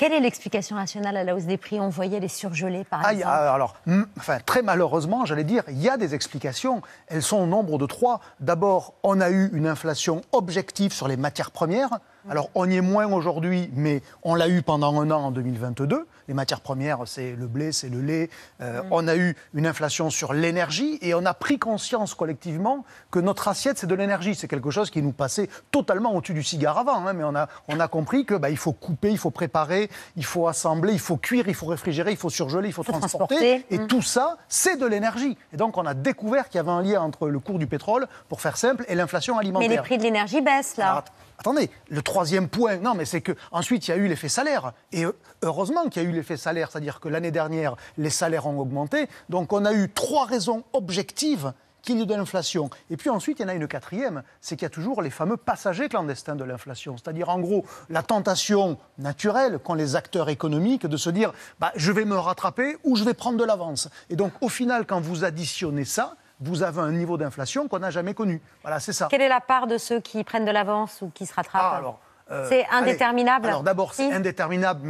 Quelle est l'explication nationale à la hausse des prix On voyait les surgelés, par ah, exemple. Euh, alors, hmm, enfin, très malheureusement, j'allais dire, il y a des explications. Elles sont au nombre de trois. D'abord, on a eu une inflation objective sur les matières premières. Alors on y est moins aujourd'hui, mais on l'a eu pendant un an en 2022. Les matières premières, c'est le blé, c'est le lait. Euh, mm. On a eu une inflation sur l'énergie et on a pris conscience collectivement que notre assiette, c'est de l'énergie. C'est quelque chose qui nous passait totalement au-dessus du cigare avant. Hein, mais on a, on a compris que bah, il faut couper, il faut préparer, il faut assembler, il faut cuire, il faut réfrigérer, il faut surgeler, il faut, transporter. Et mm. tout ça, c'est de l'énergie. Et donc on a découvert qu'il y avait un lien entre le cours du pétrole, pour faire simple, et l'inflation alimentaire. Mais les prix de l'énergie baissent là. attendez, le troisième point, non, mais c'est que ensuite il y a eu l'effet salaire. Et euh, heureusement qu'il y a eu l'effet salaire, c'est-à-dire que l'année dernière, les salaires ont augmenté. Donc on a eu trois raisons objectives qu'il y ait de l'inflation. Et puis ensuite, il y en a une quatrième, c'est qu'il y a toujours les fameux passagers clandestins de l'inflation. C'est-à-dire, en gros, la tentation naturelle qu'ont les acteurs économiques de se dire bah, je vais me rattraper ou je vais prendre de l'avance. Et donc, au final, quand vous additionnez ça, vous avez un niveau d'inflation qu'on n'a jamais connu. Voilà, c'est ça. Quelle est la part de ceux qui prennent de l'avance ou qui se rattrapent ah, euh, c'est indéterminable. alors d'abord, c'est indéterminable,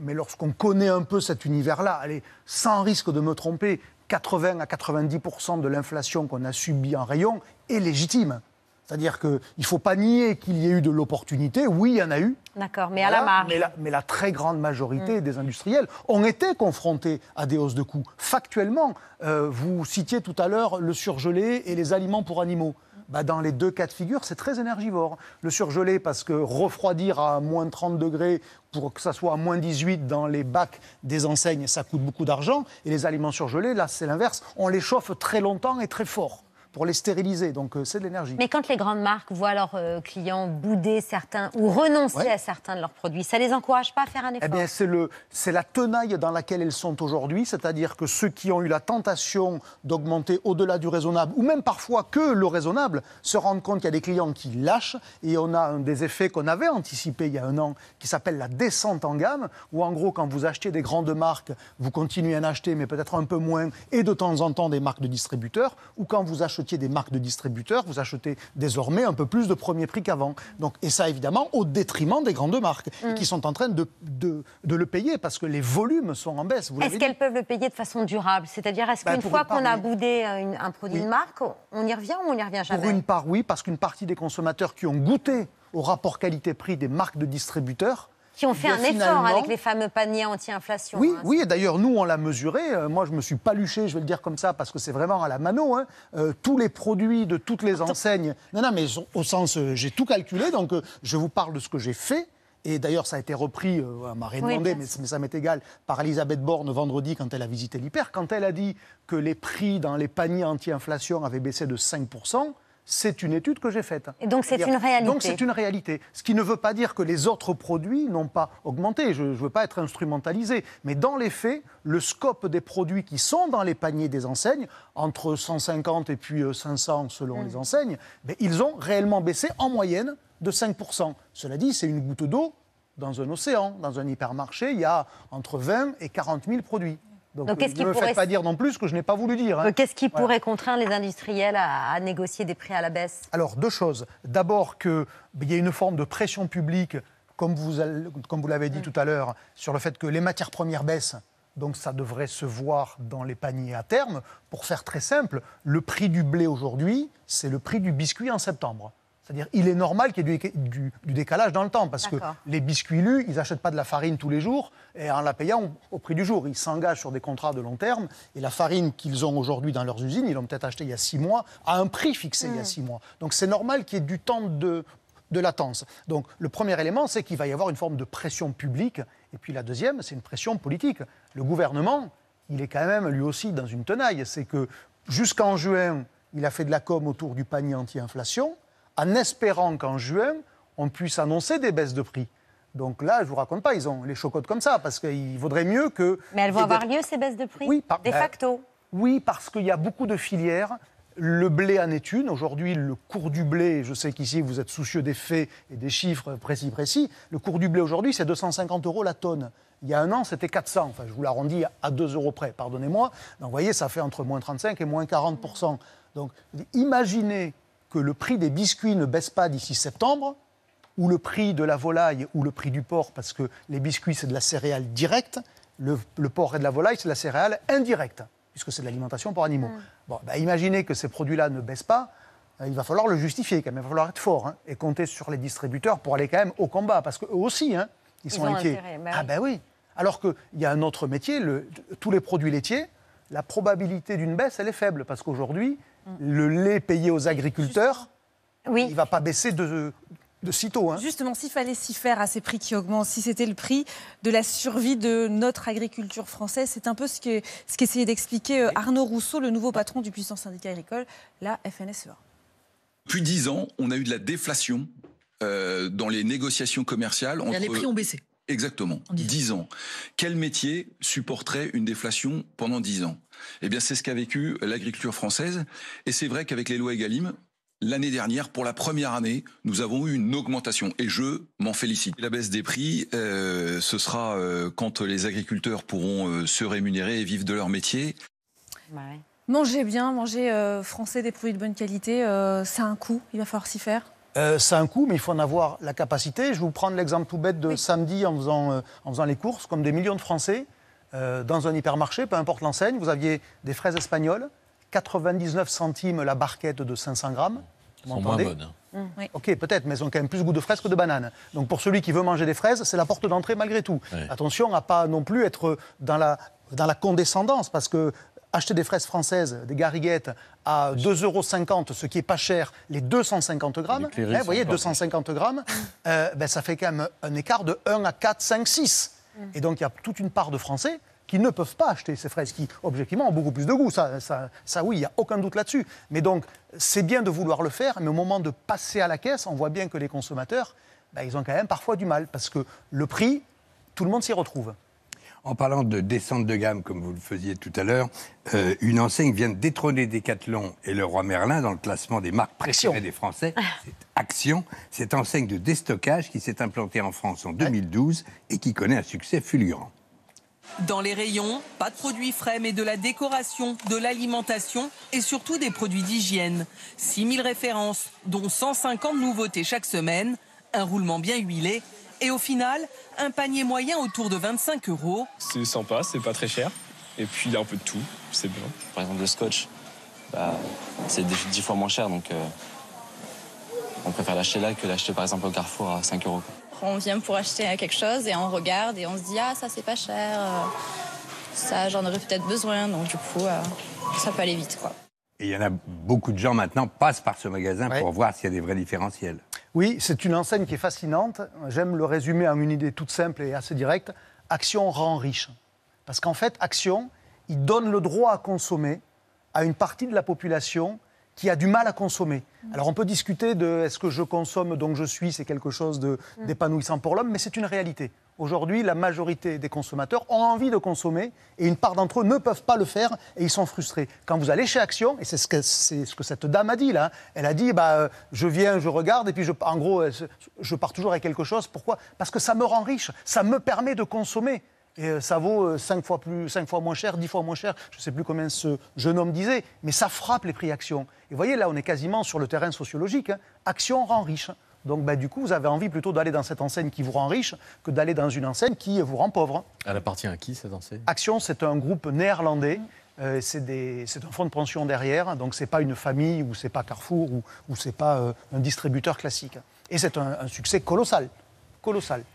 mais, lorsqu'on connaît un peu cet univers-là, allez, sans risque de me tromper, 80 à 90% de l'inflation qu'on a subie en rayon est légitime. C'est-à-dire qu'il ne faut pas nier qu'il y ait eu de l'opportunité. Oui, il y en a eu. D'accord, mais à la marge. Mais la, très grande majorité mm. des industriels ont été confrontés à des hausses de coûts. Factuellement, euh, vous citiez tout à l'heure le surgelé et les aliments pour animaux. Bah, dans les deux cas de figure, c'est très énergivore. Le surgelé, parce que refroidir à moins 30 degrés pour que ça soit à moins 18 dans les bacs des enseignes, ça coûte beaucoup d'argent. Et les aliments surgelés, là, c'est l'inverse. On les chauffe très longtemps et très fort pour les stériliser. Donc euh, c'est de l'énergie. Mais quand les grandes marques voient leurs euh, clients bouder certains ou renoncer à certains de leurs produits, ça les encourage pas à faire un effort Eh bien, c'est le, c'est la tenaille dans laquelle elles sont aujourd'hui, c'est-à-dire que ceux qui ont eu la tentation d'augmenter au-delà du raisonnable, ou même parfois que le raisonnable, se rendent compte qu'il y a des clients qui lâchent et on a un des effets qu'on avait anticipé il y a un an, qui s'appelle la descente en gamme, où en gros, quand vous achetez des grandes marques, vous continuez à en acheter, mais peut-être un peu moins, et de temps en temps des marques de distributeurs, ou quand vous achetez des marques de distributeurs, vous achetez désormais un peu plus de premier prix qu'avant. Donc, et ça, évidemment, au détriment des grandes marques, qui mm. sont en train de, le payer parce que les volumes sont en baisse. Est-ce qu'elles peuvent le payer de façon durable C'est-à-dire, est-ce ben, qu'une fois qu'on a boudé euh, un produit de marque, on y revient ou on y revient jamais Pour une part, oui, parce qu'une partie des consommateurs qui ont goûté au rapport qualité-prix des marques de distributeurs qui ont fait un effort avec les fameux paniers anti-inflation. Oui, hein. oui, et d'ailleurs, nous, on l'a mesuré. Euh, moi, je me suis paluché, je vais le dire comme ça, parce que c'est vraiment à la mano. Hein. Euh, tous les produits de toutes les enseignes. Non, non, mais au sens, euh, j'ai tout calculé, donc je vous parle de ce que j'ai fait. Et d'ailleurs, ça a été repris, euh, m'a rien mais, ça m'est égal, par Elisabeth Borne vendredi quand elle a visité l'hyper. Quand elle a dit que les prix dans les paniers anti-inflation avaient baissé de 5%, c'est une étude que j'ai faite. Et donc c'est une réalité. Donc c'est une réalité. Ce qui ne veut pas dire que les autres produits n'ont pas augmenté. Je ne veux pas être instrumentalisé. Mais dans les faits, le scope des produits qui sont dans les paniers des enseignes, entre 150 et puis 500 euh, selon les mm. enseignes, ben, ils ont réellement baissé en moyenne de 5%. Cela dit, c'est une goutte d'eau dans un océan, dans un hypermarché, il y a entre 20 et 40 000 produits. Donc, euh, qu'est-ce qui ne me faites pas dire non plus ce que je n'ai pas voulu dire. Hein. Qu'est-ce qui pourrait contraindre les industriels à, négocier des prix à la baisse Alors, deux choses. D'abord, qu'il ben, y a une forme de pression publique, comme vous, l'avez dit mm. tout à l'heure, sur le fait que les matières premières baissent. Donc ça devrait se voir dans les paniers à terme. Pour faire très simple, le prix du blé aujourd'hui, c'est le prix du biscuit en septembre. C'est-à-dire, il est normal qu'il y ait du, décalage dans le temps, parce que les biscuits lus, ils n'achètent pas de la farine tous les jours, et en la payant au prix du jour. Ils s'engagent sur des contrats de long terme, et la farine qu'ils ont aujourd'hui dans leurs usines, ils l'ont peut-être achetée il y a six mois, à un prix fixé il y a hmm. six mois. Donc c'est normal qu'il y ait du temps de, de latence. Donc le premier élément, c'est qu'il va y avoir une forme de pression publique, et puis la deuxième, c'est une pression politique. Le gouvernement, il est quand même lui aussi dans une tenaille. C'est que jusqu'en juin, il a fait de la com autour du panier anti-inflation en espérant qu'en juin, on puisse annoncer des baisses de prix. Donc là, je vous raconte pas, ils ont les chocottes comme ça, parce qu'il vaudrait mieux que... Mais elles vont avoir lieu, ces baisses de prix Oui, de ben, facto. oui, parce qu'il y a beaucoup de filières. Le blé en est une. Aujourd'hui, le cours du blé, je sais qu'ici, vous êtes soucieux des faits et des chiffres précis, précis. Le cours du blé aujourd'hui, c'est 250 euros la tonne. Il y a un an, c'était 400. Enfin, je vous l'arrondis à 2 euros près, pardonnez-moi. Donc, vous voyez, ça fait entre moins 35 et moins 40 Donc, imaginez que le prix des biscuits ne baisse pas d'ici septembre, ou le prix de la volaille ou le prix du porc, parce que les biscuits, c'est de la céréale directe, le, porc et de la volaille, c'est de la céréale indirecte, puisque c'est de l'alimentation pour animaux. Bah, imaginez que ces produits-là ne baissent pas, euh, il va falloir le justifier quand même, il va falloir être fort, hein, et compter sur les distributeurs pour aller quand même au combat, parce qu'eux aussi, hein, ils, sont inquiets. ben oui Alors qu'il y a un autre métier, tous les produits laitiers, la probabilité d'une baisse, elle est faible, parce qu'aujourd'hui, Mm. le lait payé aux agriculteurs, oui. il ne va pas baisser de, de sitôt. Hein. Justement, s'il fallait s'y faire à ces prix qui augmentent, si c'était le prix de la survie de notre agriculture française, c'est un peu ce qu'essayait ce qu'essayait d'expliquer euh, Arnaud Rousseau, le nouveau patron du puissant syndicat agricole, la FNSEA. Depuis dix ans, on a eu de la déflation euh, dans les négociations commerciales. Les prix ont baissé. Exactement. 10 ans. Quel métier supporterait une déflation pendant 10 ans Eh bien, c'est ce qu'a vécu l'agriculture française. Et c'est vrai qu'avec les lois Egalim, L'année dernière, pour la première année, nous avons eu une augmentation et je m'en félicite. La baisse des prix, euh, ce sera euh, quand les agriculteurs pourront euh, se rémunérer et vivre de leur métier. Bah manger bien, manger français des produits de bonne qualité, ça a un coût, il va falloir s'y faire. C'est euh, un coût, mais il faut en avoir la capacité. Je vais vous prendre l'exemple tout bête de samedi en faisant, euh, en faisant les courses, comme des millions de Français, euh, dans un hypermarché, peu importe l'enseigne, vous aviez des fraises espagnoles, 99 centimes la barquette de 500 grammes. Vous sont moins bonnes. Hein. Mmh. Ok, peut-être, mais elles ont quand même plus goût de fraises que de banane. Donc pour celui qui veut manger des fraises, c'est la porte d'entrée malgré tout. Attention à pas non plus être dans la dans la condescendance, parce que acheter des fraises françaises, des gariguettes, à 2,50 euros, ce qui est pas cher, les 250 grammes, eh, vous voyez, 250 grammes, euh, ben, ça fait quand même un écart de 1 à 4, 5, 6. Et donc, il y a toute une part de Français qui ne peuvent pas acheter ces fraises, qui, objectivement, ont beaucoup plus de goût. Ça, oui, il n'y a aucun doute là-dessus. Mais donc, c'est bien de vouloir le faire, mais au moment de passer à la caisse, on voit bien que les consommateurs, ben, ils ont quand même parfois du mal, parce que le prix, tout le monde s'y retrouve en parlant de descente de gamme, comme vous le faisiez tout à l'heure, euh, une enseigne vient de détrôner Decathlon et le Roi Merlin dans le classement des marques préférées des Français. Ah. C'est Action, cette enseigne de déstockage qui s'est implantée en France en 2012 et qui connaît un succès fulgurant. Dans les rayons, pas de produits frais, mais de la décoration, de l'alimentation et surtout des produits d'hygiène. 6000 références, dont 150 nouveautés chaque semaine, un roulement bien huilé et au final, un panier moyen autour de 25 euros. C'est sympa, c'est pas très cher. Et puis il y a un peu de tout, c'est bien. Par exemple, le scotch, bah, c'est 10 fois moins cher, donc euh, on préfère l'acheter là que l'acheter par exemple au Carrefour à 5 euros. On vient pour acheter quelque chose et on regarde et on se dit ah ça c'est pas cher, euh, ça j'en aurais peut-être besoin, donc du coup euh, ça peut aller vite quoi. Et il y en a beaucoup de gens maintenant passent par ce magasin pour voir s'il y a des vrais différentiels. Oui, c'est une enseigne qui est fascinante. J'aime le résumer en une idée toute simple et assez directe. Action rend riche. Parce qu'en fait, Action, il donne le droit à consommer à une partie de la population qui a du mal à consommer. Alors on peut discuter de est-ce que je consomme donc je suis, c'est quelque chose mm. d'épanouissant pour l'homme, mais c'est une réalité. Aujourd'hui, la majorité des consommateurs ont envie de consommer et une part d'entre eux ne peuvent pas le faire et ils sont frustrés. Quand vous allez chez Action, et c'est ce, que, cette dame a dit là, elle a dit bah, euh, je viens, je regarde et puis je, en gros, je pars toujours avec quelque chose. Pourquoi Parce que ça me rend riche, ça me permet de consommer. Et euh, ça vaut 5 euh, fois, plus, 5 fois moins cher, 10 fois moins cher. Je ne sais plus combien ce jeune homme disait. Mais ça frappe les prix actions. Et vous voyez, là, on est quasiment sur le terrain sociologique. Hein. Action rend riche. Donc, bah, du coup, vous avez envie plutôt d'aller dans cette enseigne qui vous rend riche que d'aller dans une enseigne qui euh, vous rend pauvre. Elle appartient à qui, cette enseigne Action, c'est un groupe néerlandais. c'est un fonds de pension derrière, donc c'est pas une famille ou c'est pas Carrefour ou, ou c'est pas un distributeur classique. Et c'est un, un succès colossal, colossal.